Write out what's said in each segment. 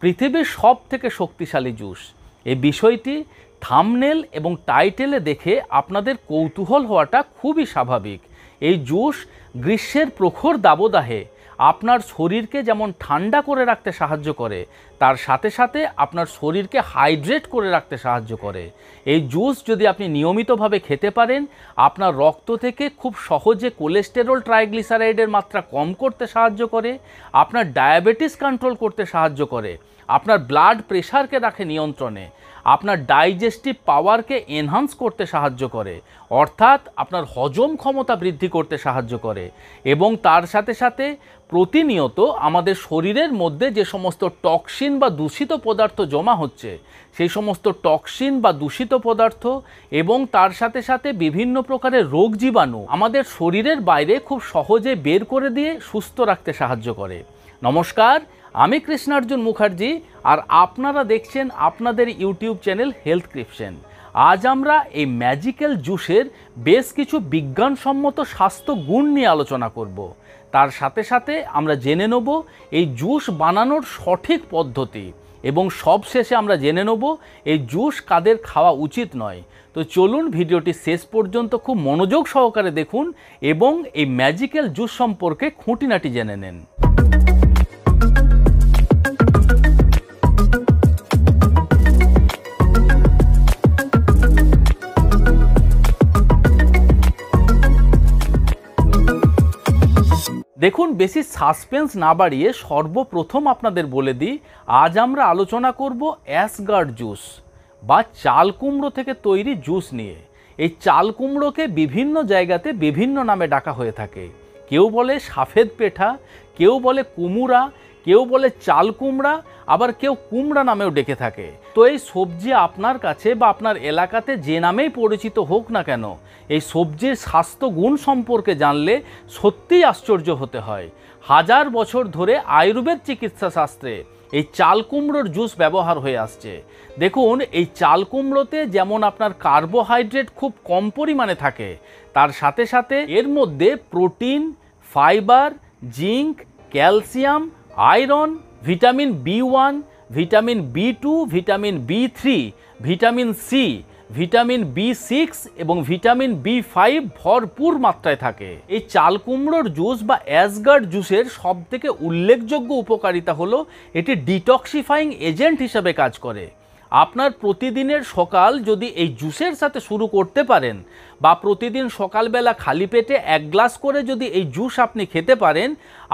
পৃথিবীর সব থেকে শক্তিশালী জুস এই বিষয়টি থামনেল এবং টাইটেলে দেখে আপনাদের কৌতূহল হওয়াটা খুবই স্বাভাবিক এই জুস গ্রীষ্মের প্রখর দাবদাহে আপনার শরীরকে যেমন ঠান্ডা করে রাখতে সাহায্য করে তার সাথে সাথে আপনার শরীরকে হাইড্রেট করে রাখতে সাহায্য করে এই জুস যদি আপনি নিয়মিতভাবে খেতে পারেন আপনার রক্ত থেকে খুব সহজে কোলেস্টেরল ট্রাইগ্লিসারাইডের মাত্রা কম করতে সাহায্য করে আপনার ডায়াবেটিস কন্ট্রোল করতে সাহায্য করে আপনার ব্লাড প্রেশারকে রাখে নিয়ন্ত্রণে আপনার ডাইজেস্টিভ পাওয়ারকে এনহান্স করতে সাহায্য করে অর্থাৎ আপনার হজম ক্ষমতা বৃদ্ধি করতে সাহায্য করে এবং তার সাথে সাথে প্রতিনিয়ত আমাদের শরীরের মধ্যে যে সমস্ত টক্সিন বা দূষিত পদার্থ জমা হচ্ছে সেই সমস্ত টক্সিন বা দূষিত পদার্থ এবং তার সাথে সাথে বিভিন্ন প্রকারের রোগ জীবাণু আমাদের শরীরের বাইরে খুব সহজে বের করে দিয়ে সুস্থ রাখতে সাহায্য করে নমস্কার আমি কৃষ্ণার্জুন মুখার্জি আর আপনারা দেখছেন আপনাদের ইউটিউব চ্যানেল হেলথ ক্রিপশন আজ আমরা এই ম্যাজিক্যাল জুসের বেশ কিছু বিজ্ঞানসম্মত স্বাস্থ্য গুণ নিয়ে আলোচনা করব তার সাথে সাথে আমরা জেনে নেব এই জুস বানানোর সঠিক পদ্ধতি এবং সব শেষে আমরা জেনে নেব এই জুস কাদের খাওয়া উচিত নয় তো চলুন ভিডিওটি শেষ পর্যন্ত খুব মনোযোগ সহকারে দেখুন এবং এই ম্যাজিক্যাল জুস সম্পর্কে খুঁটিনাটি জেনে নেন দেখুন বেশি সাসপেন্স না বাড়িয়ে সর্বপ্রথম আপনাদের বলে দিই আজ আমরা আলোচনা করব অ্যাসগার্ড জুস বা চাল কুমড়ো থেকে তৈরি জুস নিয়ে এই চাল কুমড়োকে বিভিন্ন জায়গাতে বিভিন্ন নামে ডাকা হয়ে থাকে কেউ বলে সাফেদ পেঠা কেউ বলে কুমুরা কেউ বলে চাল কুমড়া আবার কেউ কুমড়া নামেও ডেকে থাকে তো এই সবজি আপনার কাছে বা আপনার এলাকাতে যে নামেই পরিচিত হোক না কেন এই সবজির স্বাস্থ্য গুণ সম্পর্কে জানলে সত্যিই আশ্চর্য হতে হয় হাজার বছর ধরে আয়ুর্বেদ চিকিৎসা শাস্ত্রে এই চাল কুমড়োর জুস ব্যবহার হয়ে আসছে দেখুন এই চাল কুমড়োতে যেমন আপনার কার্বোহাইড্রেট খুব কম পরিমাণে থাকে তার সাথে সাথে এর মধ্যে protein fibre zinc calcium iron vitamin B one vitamin B two vitamin B three vitamin C vitamin B six এবং ভিটামিন বি ফাইভ ভরপুর মাত্রায় থাকে এই চাল কুমড়োর জুস বা অ্যাসগার্ড জুসের সবথেকে উল্লেখযোগ্য উপকারিতা হলো এটি ডিটক্সিফাইং এজেন্ট হিসাবে কাজ করে আপনার প্রতিদিনের সকাল যদি এই জুসের সাথে শুরু করতে পারেন বা প্রতিদিন সকালবেলা খালি পেটে এক গ্লাস করে যদি এই জুস আপনি খেতে পারেন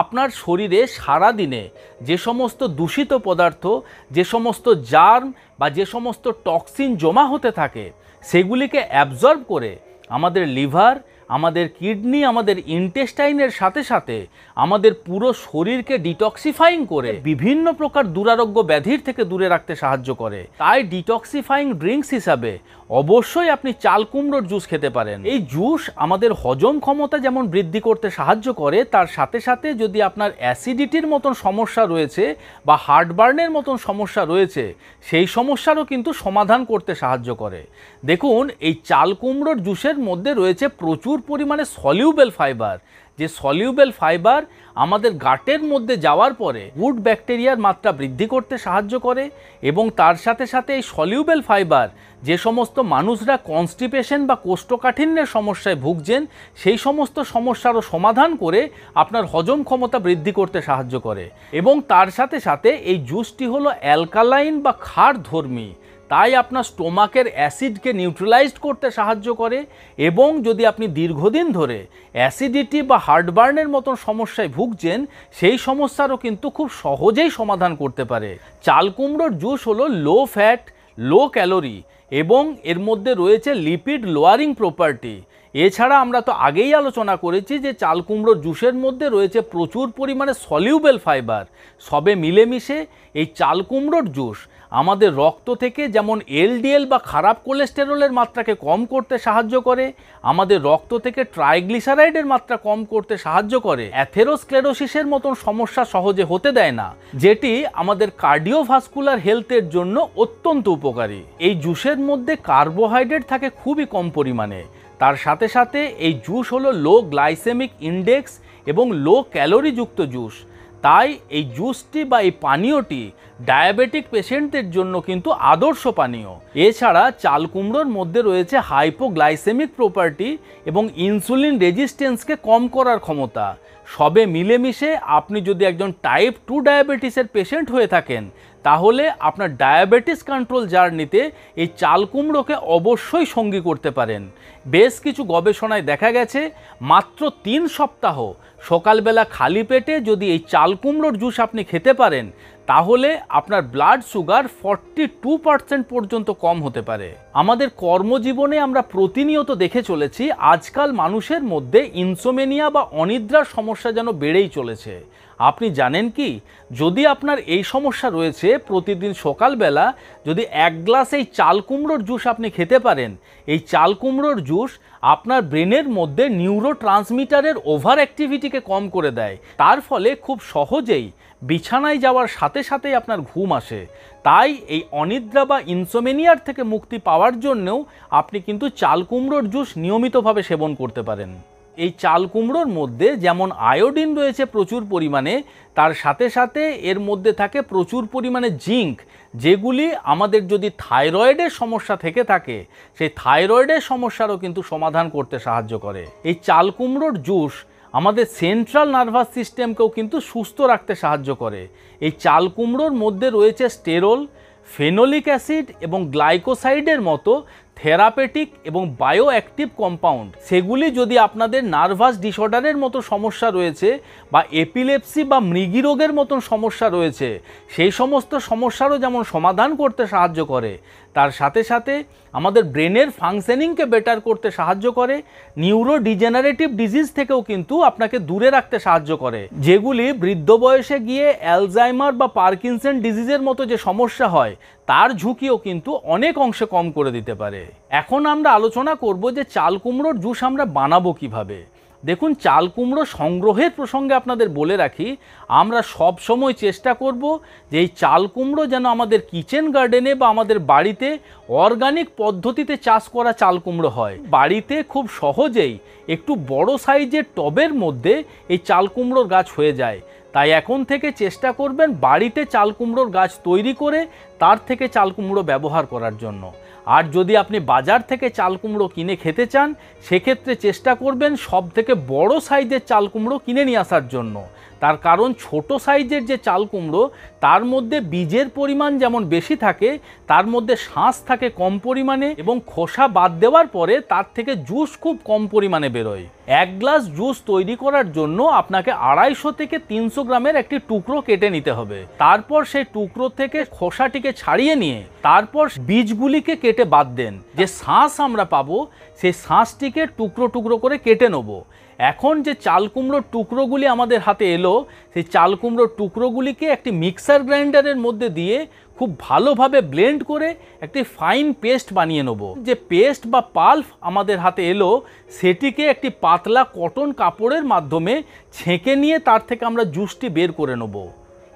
আপনার শরীরে সারা দিনে যে সমস্ত দূষিত পদার্থ যে সমস্ত জার্ম বা যে সমস্ত টক্সিন জমা হতে থাকে সেগুলিকে অ্যাবজর্ব করে আমাদের লিভার আমাদের কিডনি আমাদের ইনটেস্টাইনের সাথে সাথে আমাদের পুরো শরীরকে ডিটক্সিফাইং করে বিভিন্ন প্রকার দুরারোগ্য ব্যাধির থেকে দূরে রাখতে সাহায্য করে তাই ডিটক্সিফাইং ড্রিঙ্কস হিসাবে অবশ্যই আপনি চাল কুমড়োর জুস খেতে পারেন এই জুস আমাদের হজম ক্ষমতা যেমন বৃদ্ধি করতে সাহায্য করে তার সাথে সাথে যদি আপনার অ্যাসিডিটির মতন সমস্যা রয়েছে বা হার্টবার্নের মতন সমস্যা রয়েছে সেই সমস্যারও কিন্তু সমাধান করতে সাহায্য করে দেখুন এই চাল কুমড়োর জুসের মধ্যে রয়েছে প্রচুর পরিমাণে সলিউবেল ফাইবার যে সলিউবেল ফাইবার আমাদের গাটের মধ্যে যাওয়ার পরে উড ব্যাকটেরিয়ার মাত্রা বৃদ্ধি করতে সাহায্য করে এবং তার সাথে সাথে এই সলিউবেল ফাইবার যে সমস্ত মানুষরা কনস্টিপেশন বা কোষ্ঠকাঠিন্যের সমস্যায় ভুগছেন সেই সমস্ত সমস্যারও সমাধান করে আপনার হজম ক্ষমতা বৃদ্ধি করতে সাহায্য করে এবং তার সাথে সাথে এই জুসটি হলো অ্যালকালাইন বা খার ধর্মী তাই আপনার স্টোমাকের অ্যাসিডকে নিউট্রালাইজড করতে সাহায্য করে এবং যদি আপনি দীর্ঘদিন ধরে অ্যাসিডিটি বা হার্টবার্নের মতন সমস্যায় ভুগছেন সেই সমস্যারও কিন্তু খুব সহজেই সমাধান করতে পারে চাল কুমড়োর জুস হলো লো ফ্যাট লো ক্যালোরি এবং এর মধ্যে রয়েছে লিপিড লোয়ারিং প্রপার্টি এছাড়া আমরা তো আগেই আলোচনা করেছি যে চাল জুসের মধ্যে রয়েছে প্রচুর পরিমাণে সলিউবেল ফাইবার সবে মিলেমিশে এই চাল কুমড়োর জুস আমাদের রক্ত থেকে যেমন এলডিএল বা খারাপ কোলেস্টেরলের মাত্রাকে কম করতে সাহায্য করে আমাদের রক্ত থেকে ট্রাইগ্লিসারাইডের মাত্রা কম করতে সাহায্য করে অ্যাথেরোস্ক্লেরোসিসের মতন সমস্যা সহজে হতে দেয় না যেটি আমাদের কার্ডিওভাস্কুলার হেলথের জন্য অত্যন্ত উপকারী এই জুসের মধ্যে কার্বোহাইড্রেট থাকে খুবই কম পরিমাণে তার সাথে সাথে এই জুস হলো লো গ্লাইসেমিক ইন্ডেক্স এবং লো ক্যালোরিযুক্ত জুস তাই এই জুসটি বা এই পানীয়টি ডায়াবেটিক পেশেন্টদের জন্য কিন্তু আদর্শ পানীয় এছাড়া চাল কুমড়োর মধ্যে রয়েছে হাইপোগ্লাইসেমিক প্রপার্টি এবং ইনসুলিন রেজিস্ট্যান্সকে কম করার ক্ষমতা সবে মিলেমিশে আপনি যদি একজন টাইপ টু ডায়াবেটিসের পেশেন্ট হয়ে থাকেন তাহলে আপনার ডায়াবেটিস কন্ট্রোল জার্নিতে এই চাল কুমড়োকে অবশ্যই সঙ্গী করতে পারেন বেশ কিছু গবেষণায় দেখা গেছে মাত্র তিন সপ্তাহ সকালবেলা খালি পেটে যদি এই চাল কুমড়োর জুস আপনি খেতে পারেন তাহলে আপনার blood sugar forty two percent পর্যন্ত কম হতে পারে আমাদের কর্মজীবনে আমরা প্রতিনিয়ত দেখে চলেছি আজকাল মানুষের মধ্যে ইনসোমেনিয়া বা অনিদ্রার সমস্যা যেন বেড়েই চলেছে আপনি জানেন কি যদি আপনার এই সমস্যা রয়েছে প্রতিদিন সকালবেলা যদি এক গ্লাস এই চাল কুমড়োর জুস আপনি খেতে পারেন এই চাল কুমড়োর জুস আপনার ব্রেনের মধ্যে নিউরো ট্রান্সমিটারের ওভার অ্যাক্টিভিটিকে কম করে দেয় তার ফলে খুব সহজেই বিছানায় যাওয়ার সাথে সাথেই আপনার ঘুম আসে তাই এই অনিদ্রা বা ইনসোমেনিয়ার থেকে মুক্তি পাওয়ার জন্যেও আপনি কিন্তু চাল কুমড়োর জুস নিয়মিতভাবে সেবন করতে পারেন এই চাল কুমড়োর মধ্যে যেমন আয়োডিন রয়েছে প্রচুর পরিমাণে তার সাথে সাথে এর মধ্যে থাকে প্রচুর পরিমাণে জিঙ্ক যেগুলি আমাদের যদি থাইরয়েডের সমস্যা থেকে থাকে সেই থাইরয়েডের সমস্যারও কিন্তু সমাধান করতে সাহায্য করে এই চাল কুমড়োর জুস আমাদের সেন্ট্রাল নার্ভাস সিস্টেমকেও কিন্তু সুস্থ রাখতে সাহায্য করে এই চাল কুমড়োর মধ্যে রয়েছে স্টেরল ফেনোলিক অ্যাসিড এবং গ্লাইকোসাইডের মতো থেরাপেটিক এবং বায়ো অ্যাক্টিভ কম্পাউন্ড সেগুলি যদি আপনাদের নার্ভাস ডিসঅর্ডারের মতো সমস্যা রয়েছে বা এপিলেপসি বা মৃগী রোগের মতন সমস্যা রয়েছে সেই সমস্ত সমস্যারও যেমন সমাধান করতে সাহায্য করে তার সাথে সাথে আমাদের ব্রেনের ফাংশনিংকে বেটার করতে সাহায্য করে নিউরো ডিজেনারেটিভ ডিজিজ থেকেও কিন্তু আপনাকে দূরে রাখতে সাহায্য করে যেগুলি বৃদ্ধ বয়সে গিয়ে অ্যালজাইমার বা পার্কিনসন ডিজিজের মতো যে সমস্যা হয় তার ঝুঁকিও কিন্তু অনেক অংশে কম করে দিতে পারে এখন আমরা আলোচনা করব যে চাল কুমড়োর জুস আমরা বানাবো কিভাবে দেখুন চাল কুমড়ো সংগ্রহের প্রসঙ্গে আপনাদের বলে রাখি আমরা সব সময় চেষ্টা করব যে এই চাল কুমড়ো যেন আমাদের কিচেন গার্ডেনে বা আমাদের বাড়িতে অর্গানিক পদ্ধতিতে চাষ করা চাল কুমড়ো হয় বাড়িতে খুব সহজেই একটু বড় সাইজের টবের মধ্যে এই চাল কুমড়োর গাছ হয়ে যায় তাই এখন থেকে চেষ্টা করবেন বাড়িতে চাল কুমড়োর গাছ তৈরি করে তার থেকে চাল কুমড়ো ব্যবহার করার জন্য আর যদি আপনি বাজার থেকে চাল কুমড়ো কিনে খেতে চান সেক্ষেত্রে চেষ্টা করবেন সব থেকে বড় সাইজের চাল কুমড়ো কিনে নিয়ে আসার জন্য তার কারণ ছোট সাইজের যে চাল কুমড়ো তার মধ্যে বীজের পরিমাণ যেমন বেশি থাকে তার মধ্যে শাঁস থাকে কম পরিমাণে এবং খোসা বাদ দেওয়ার পরে তার থেকে জুস খুব কম পরিমাণে বেরোয় এক গ্লাস জুস তৈরি করার জন্য আপনাকে আড়াইশো থেকে তিনশো গ্রামের একটি টুকরো কেটে নিতে হবে তারপর সেই টুকরো থেকে খোসাটিকে ছাড়িয়ে নিয়ে তারপর বীজগুলিকে কেটে বাদ দেন যে শাঁস আমরা পাবো সেই শাঁসটিকে টুকরো টুকরো করে কেটে নেবো এখন যে চালকুমড়োর টুকরোগুলি আমাদের হাতে এলো সেই চাল টুকরোগুলিকে একটি মিক্সার গ্রাইন্ডারের মধ্যে দিয়ে খুব ভালোভাবে ব্লেন্ড করে একটি ফাইন পেস্ট বানিয়ে নেব যে পেস্ট বা পাল্প আমাদের হাতে এলো সেটিকে একটি পাতলা কটন কাপড়ের মাধ্যমে ছেঁকে নিয়ে তার থেকে আমরা জুসটি বের করে নেবো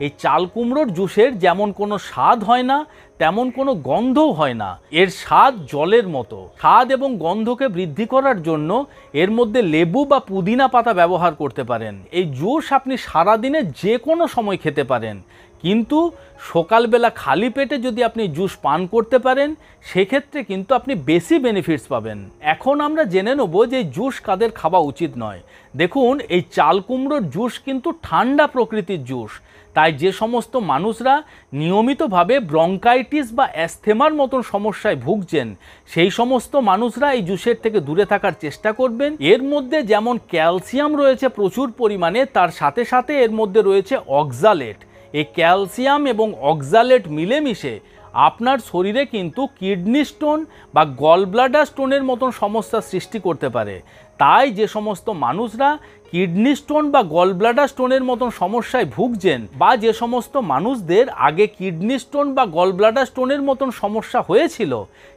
এই চাল কুমড়োর জুসের যেমন কোনো স্বাদ হয় না তেমন কোনো গন্ধও হয় না এর স্বাদ জলের মতো স্বাদ এবং গন্ধকে বৃদ্ধি করার জন্য এর মধ্যে লেবু বা পুদিনা পাতা ব্যবহার করতে পারেন এই জুস আপনি সারাদিনে যে কোনো সময় খেতে পারেন কিন্তু সকালবেলা খালি পেটে যদি আপনি জুস পান করতে পারেন সেক্ষেত্রে কিন্তু আপনি বেশি বেনিফিটস পাবেন এখন আমরা জেনে নেব যে জুস কাদের খাওয়া উচিত নয় দেখুন এই চাল কুমড়োর জুস কিন্তু ঠান্ডা প্রকৃতির জুস তাই যে সমস্ত মানুষরা নিয়মিতভাবে ব্রঙ্কাইটিস বা অ্যাস্থেমার মতন সমস্যায় ভুগছেন সেই সমস্ত মানুষরা এই জুসের থেকে দূরে থাকার চেষ্টা করবেন এর মধ্যে যেমন ক্যালসিয়াম রয়েছে প্রচুর পরিমাণে তার সাথে সাথে এর মধ্যে রয়েছে অক্সালেট এই ক্যালসিয়াম এবং অক্সালেট মিলেমিশে আপনার শরীরে কিন্তু কিডনি স্টোন বা গলব্লাডার স্টোনের মতন সমস্যা সৃষ্টি করতে পারে তাই যে সমস্ত মানুষরা কিডনি স্টোন বা গলব্লাডার স্টোনের মতন সমস্যায় ভুগছেন বা যে সমস্ত মানুষদের আগে কিডনি স্টোন বা গলব্লাডার স্টোনের মতন সমস্যা হয়েছিল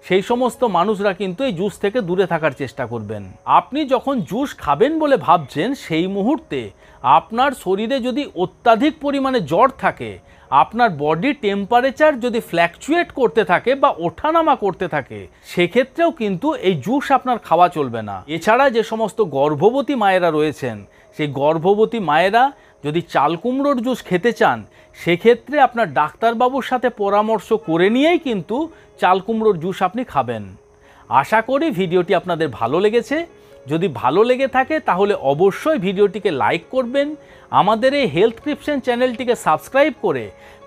সেই সমস্ত মানুষরা কিন্তু এই জুস থেকে দূরে থাকার চেষ্টা করবেন আপনি যখন জুস খাবেন বলে ভাবছেন সেই মুহূর্তে আপনার শরীরে যদি অত্যাধিক পরিমাণে জ্বর থাকে আপনার বডি টেম্পারেচার যদি ফ্ল্যাকচুয়েট করতে থাকে বা ওঠানামা করতে থাকে সেক্ষেত্রেও কিন্তু এই জুস আপনার খাওয়া চলবে না এছাড়া যে সমস্ত গর্ভবতী মায়েরা রয়েছেন সেই গর্ভবতী মায়েরা যদি চাল কুমড়োর জুস খেতে চান সেক্ষেত্রে আপনার ডাক্তারবাবুর সাথে পরামর্শ করে নিয়েই কিন্তু চাল কুমড়োর জুস আপনি খাবেন আশা করি ভিডিওটি আপনাদের ভালো লেগেছে যদি ভালো লেগে থাকে তাহলে অবশ্যই ভিডিওটিকে লাইক করবেন আমাদের এই হেলথ ক্রিপশন চ্যানেলটিকে সাবস্ক্রাইব করে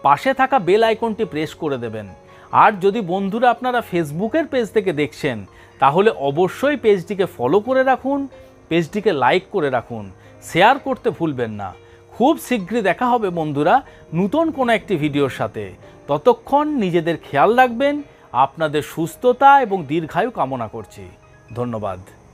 পাশে থাকা বেল আইকনটি প্রেস করে দেবেন আর যদি বন্ধুরা আপনারা ফেসবুকের পেজ থেকে দেখছেন তাহলে অবশ্যই পেজটিকে ফলো করে রাখুন পেজটিকে লাইক করে রাখুন শেয়ার করতে ভুলবেন না খুব শীঘ্রই দেখা হবে বন্ধুরা নতুন কোনো একটি ভিডিওর সাথে ততক্ষণ নিজেদের খেয়াল রাখবেন আপনাদের সুস্থতা এবং দীর্ঘায়ু কামনা করছি ধন্যবাদ